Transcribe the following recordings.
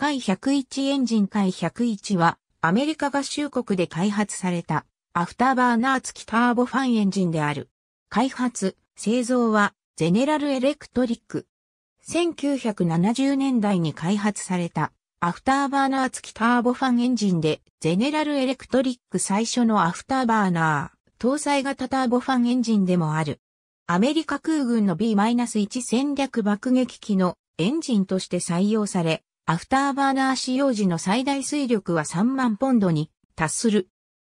海101エンジン海101はアメリカ合衆国で開発されたアフターバーナー付きターボファンエンジンである。開発、製造はゼネラルエレクトリック。1970年代に開発されたアフターバーナー付きターボファンエンジンでゼネラルエレクトリック最初のアフターバーナー搭載型ターボファンエンジンでもある。アメリカ空軍の B-1 戦略爆撃機のエンジンとして採用され、アフターバーナー使用時の最大水力は3万ポンドに達する。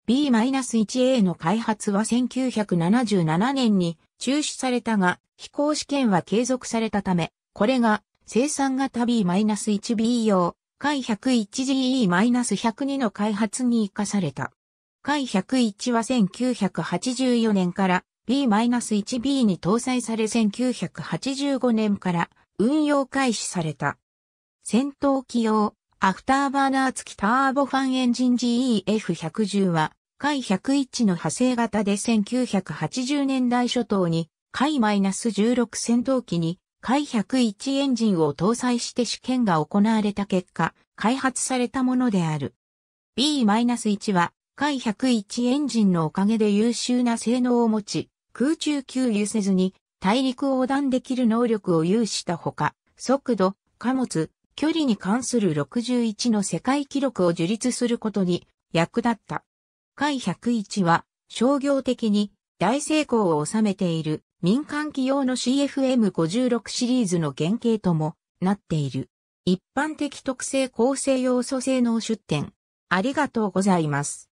B-1A の開発は1977年に中止されたが、飛行試験は継続されたため、これが生産型 B-1B 用、海 101GE-102 の開発に活かされた。海101は1984年から B-1B に搭載され1985年から運用開始された。戦闘機用、アフターバーナー付きターボファンエンジン GEF110 は、海101の派生型で1980年代初頭に、海 -16 戦闘機に、海101エンジンを搭載して試験が行われた結果、開発されたものである。B-1 は、海101エンジンのおかげで優秀な性能を持ち、空中給油せずに大陸を横断できる能力を有したほか、速度、貨物、距離に関する61の世界記録を樹立することに役立った。海101は商業的に大成功を収めている民間企業の CFM56 シリーズの原型ともなっている。一般的特性構成要素性能出展。ありがとうございます。